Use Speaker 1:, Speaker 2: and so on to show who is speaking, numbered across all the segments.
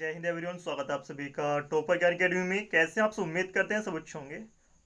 Speaker 1: जय हिंद एवरीवन स्वागत है आप सभी का टोपर ज्ञान अकेडमी में कैसे आप उम्मीद करते हैं सब अच्छे होंगे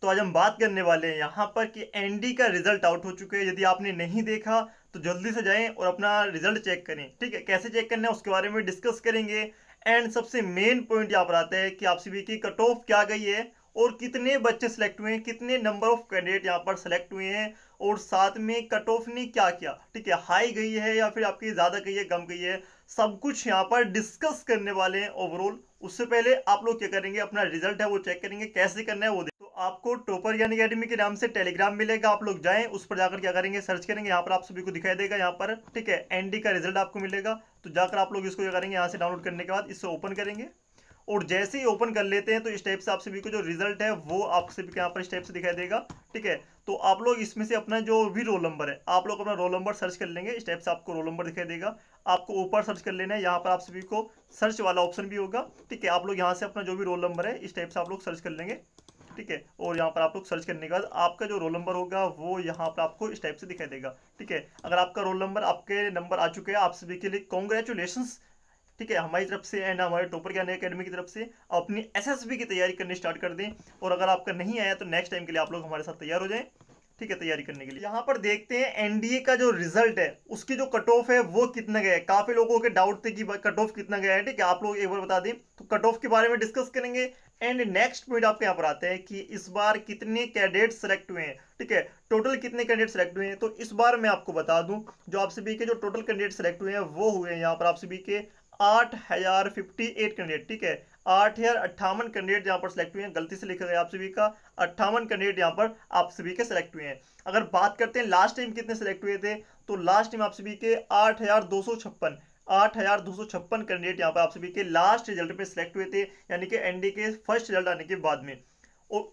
Speaker 1: तो आज हम बात करने वाले हैं यहाँ पर कि एनडी का रिजल्ट आउट हो चुके हैं यदि आपने नहीं देखा तो जल्दी से जाएं और अपना रिजल्ट चेक करें ठीक है कैसे चेक करना है उसके बारे में डिस्कस करेंगे एंड सबसे मेन पॉइंट यहाँ पर आता है कि आप सभी की कट ऑफ क्या गई है और कितने बच्चे सिलेक्ट हुए हैं कितने नंबर ऑफ कैंडिडेट यहाँ पर सेलेक्ट हुए हैं और साथ में कट ऑफ ने क्या किया ठीक है हाई गई है या फिर आपकी ज़्यादा गई है कम गई है सब कुछ यहाँ पर डिस्कस करने वाले हैं ओवरऑल उससे पहले आप लोग क्या करेंगे अपना रिजल्ट है वो चेक करेंगे कैसे करना है वो देखो तो आपको टोपर यानी अकेडमी के नाम से टेलीग्राम मिलेगा आप लोग जाएं उस पर जाकर क्या करेंगे सर्च करेंगे यहाँ पर आप सभी को दिखाई देगा यहाँ पर ठीक है एनडी का रिजल्ट आपको मिलेगा तो जाकर आप लोग इसको क्या करेंगे यहाँ से डाउनलोड करने के बाद इससे ओपन करेंगे और जैसे ही ओपन कर लेते हैं तो इस टाइप से आप सभी को जो रिजल्ट है वो आप सभी के यहाँ पर इस टाइप से दिखाई देगा ठीक है तो आप लोग इसमें से अपना जो भी रोल नंबर है आप लोग अपना रोल नंबर सर्च कर लेंगे इस टाइप से आपको रोल नंबर दिखाई देगा आपको ऊपर सर्च कर लेना है यहाँ पर आप सभी को सर्च वाला ऑप्शन भी होगा ठीक है आप लोग यहाँ से अपना जो भी रोल नंबर है इस टाइप से आप लोग सर्च कर लेंगे ठीक है और यहाँ पर आप लोग सर्च करने के बाद आपका जो रोल नंबर होगा वो यहाँ पर आपको इस टाइप से दिखाई देगा ठीक है अगर आपका रोल नंबर आपके नंबर आ चुके हैं आप सभी के लिए कॉन्ग्रेचुलेशन ठीक है हमारी तरफ से एंड हमारे टोपर ज्ञान अकेडमी की तरफ से अपनी एस की तैयारी करनी स्टार्ट कर दें और अगर आपका नहीं आया तो नेक्स्ट टाइम के लिए आप लोग हमारे साथ तैयार हो जाए ठीक है तैयारी करने के लिए यहाँ पर देखते हैं एनडीए का जो रिजल्ट है उसकी जो कट ऑफ है वो कितना गया है काफी लोगों के डाउट थे कि कट ऑफ कितना गया है ठीक है आप लोग एक बार बता दें तो कट ऑफ के बारे में डिस्कस करेंगे एंड नेक्स्ट पॉइंट आपके यहाँ पर आते हैं कि इस बार कितने कैंडिडेट सेलेक्ट हुए हैं ठीक है टोटल कितने कैंडिडेट सेलेक्ट हुए हैं तो इस बार मैं आपको बता दूं जो आपसे बी के जो टोटल कैंडिडेट सेलेक्ट हुए हैं वो हुए हैं यहाँ पर आपसे बी के आठ हजार फिफ्टी एट कैंडिडेट ठीक है आठ हजार अट्ठावन कैंडिडेट यहाँ पर सिलेक्ट हुए हैं गलती से लिखा गया आप सभी का अट्ठावन कैंडिडेट यहाँ पर आप सभी के सिलेक्ट हुए हैं अगर बात करते हैं लास्ट टाइम कितने सिलेक्ट हुए थे तो लास्ट टाइम आप सभी के आठ हजार दो सौ छप्पन आठ हजार दो सौ छप्पन कैंडिडेट यहाँ पर आप सभी के लास्ट रिजल्ट में सिलेक्ट हुए थे यानी कि एनडी के फर्स्ट रिजल्ट आने के बाद में और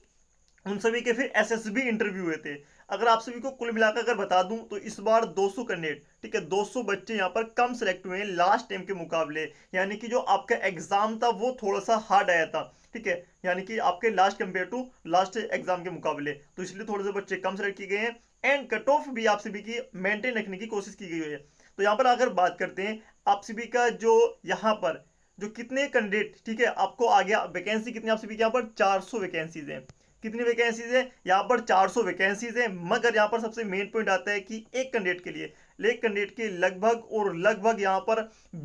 Speaker 1: उन सभी के फिर एस इंटरव्यू हुए थे अगर आप सभी को कुल मिलाकर अगर बता दूं तो इस बार 200 कैंडिडेट ठीक है 200 बच्चे यहाँ पर कम सेलेक्ट हुए हैं लास्ट टाइम के मुकाबले यानी कि जो आपका एग्जाम था वो थोड़ा सा हार्ड आया था ठीक है यानी कि आपके last compare to last exam के मुकाबले तो इसलिए थोड़े से बच्चे कम सेलेक्ट किए गए हैं एंड कट ऑफ भी आप सभी की मेंटेन रखने की कोशिश की गई है तो यहाँ पर अगर बात करते हैं आप सभी का जो यहाँ पर जो कितने कैंडिडेट ठीक है आपको आ गया वैकेंसी कितनी आप सभी के यहाँ पर चार वैकेंसीज हैं कितनी वैकेंसीज है यहाँ पर 400 वैकेंसीज है मगर यहाँ पर सबसे मेन पॉइंट आता है कि एक कैंडिडेट के लिए एक कैंडिडेट के लगभग और लगभग यहाँ पर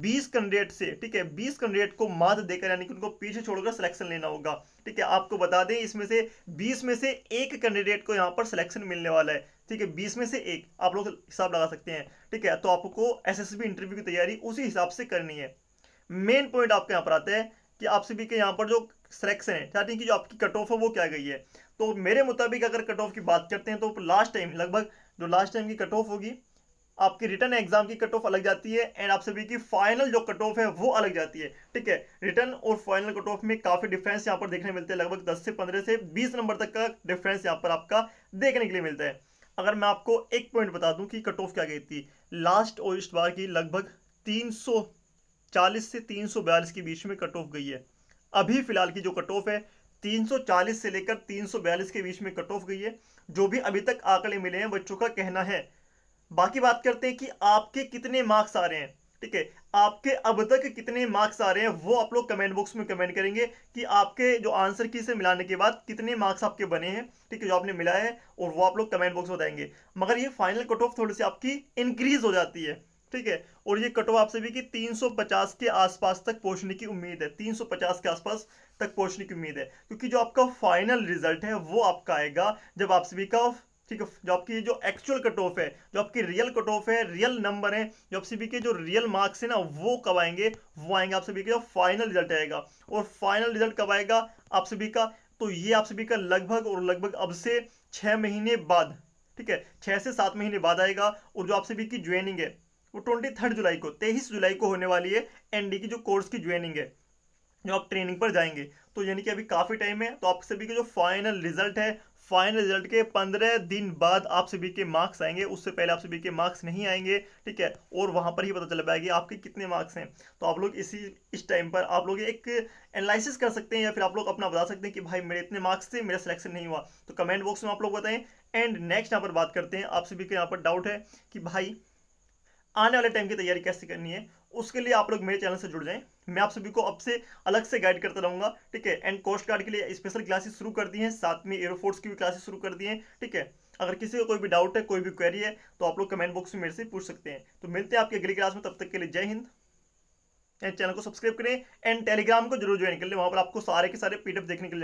Speaker 1: 20 कैंडिडेट से ठीक है 20 कैंडिडेट को मात देकर यानी कि उनको पीछे छोड़कर सिलेक्शन लेना होगा ठीक है आपको बता दें इसमें से 20 में से एक कैंडिडेट को यहाँ पर सिलेक्शन मिलने वाला है ठीक है 20 में से एक आप लोग हिसाब लगा सकते हैं ठीक है तो आपको एस इंटरव्यू की तैयारी उसी हिसाब से करनी है मेन पॉइंट आपके यहाँ पर आता है कि आपसे भी के यहाँ पर जो सिलेक्शन है साथ ही की जो आपकी कट ऑफ है वो क्या गई है तो मेरे मुताबिक अगर कट ऑफ की बात करते हैं तो लास्ट टाइम लगभग जो लास्ट टाइम की कट ऑफ होगी आपकी रिटर्न एग्जाम की कट ऑफ अलग जाती है एंड आप सभी की फाइनल जो कट ऑफ है वो अलग जाती है ठीक है रिटर्न और फाइनल कट ऑफ में काफी डिफरेंस यहाँ पर देखने मिलते हैं लगभग 10 से 15 से 20 नंबर तक का डिफरेंस यहाँ पर आपका देखने के लिए मिलता है अगर मैं आपको एक पॉइंट बता दूं कि कट ऑफ क्या गई थी लास्ट और इस बार की लगभग 340 से 342 के बीच में कट ऑफ गई है अभी फिलहाल की जो कट ऑफ है 340 से लेकर 342 के बीच में कट ऑफ गई है जो भी अभी तक आंकड़े मिले हैं बच्चों का कहना है बाकी बात करते हैं कि आपके कितने मार्क्स आ रहे हैं ठीक है आपके अब तक कितने मार्क्स आ रहे हैं वो आप लोग कमेंट बॉक्स में कमेंट करेंगे कि आपके जो आंसर की से मिलाने के बाद कितने मार्क्स आपके बने हैं ठीक है जो आपने मिला है और वो आप लोग कमेंट बॉक्स में बताएंगे मगर ये फाइनल कट ऑफ थोड़ी सी आपकी इंक्रीज हो जाती है ठीक है और ये कट ऑफ आपसे भी कि 350 के आसपास तक पहुंचने की उम्मीद है 350 के आसपास तक पहुंचने की उम्मीद है क्योंकि जो आपका फाइनल रिजल्ट है वो आपका आएगा जब आप सभी का ठीक है जो आपकी जो एक्चुअल कट ऑफ है जो आपकी रियल कट ऑफ है रियल नंबर है जो आप सभी के जो रियल मार्क्स है ना वो कब आएंगे वो आएंगे आप सभी के जो फाइनल रिजल्ट आएगा और फाइनल रिजल्ट कब आएगा आप सभी का तो ये आप सभी का लगभग और लगभग अब से छह महीने बाद ठीक है छह से सात महीने बाद आएगा और जो आप सभी की ज्वाइनिंग है वो ट्वेंटी थर्ड जुलाई को तेईस जुलाई को होने वाली है एनडी की जो कोर्स की ज्वाइनिंग है जो आप ट्रेनिंग पर जाएंगे तो यानी कि अभी काफ़ी टाइम है तो आप सभी के जो फाइनल रिजल्ट है फाइनल रिजल्ट के पंद्रह दिन बाद आप सभी के मार्क्स आएंगे उससे पहले आप सभी के मार्क्स नहीं आएंगे ठीक है और वहां पर ही पता चल पाएगी आपके कितने मार्क्स हैं तो आप लोग इसी इस टाइम पर आप लोग एक एनालिसिस कर सकते हैं या फिर आप लोग अपना बता सकते हैं कि भाई मेरे इतने मार्क्स थे मेरा सिलेक्शन नहीं हुआ तो कमेंट बॉक्स में आप लोग बताएं एंड नेक्स्ट यहाँ पर बात करते हैं आप सभी के यहाँ पर डाउट है कि भाई आने वाले टाइम की तैयारी कैसे करनी है उसके लिए आप लोग मेरे चैनल से जुड़ जाएं मैं आप सभी को अब से अलग से गाइड करता रहूंगा ठीक है एंड कोस्ट गार्ड के लिए स्पेशल क्लासेस शुरू कर दी हैं साथ में एयरफोर्स की भी क्लासेस शुरू कर दी हैं ठीक है अगर किसी का कोई भी डाउट है कोई भी क्वेरी है तो आप लोग कमेंट बॉक्स में मेरे से पूछ सकते हैं तो मिलते हैं आपकी अगली क्लास में तब तक के लिए जय हिंद एंड चैनल को सब्सक्राइब करें एंड टेलीग्राम को जरूर ज्वाइन कर लें वहाँ पर आपको सारे के सारे पीडीएफ देखने के लिए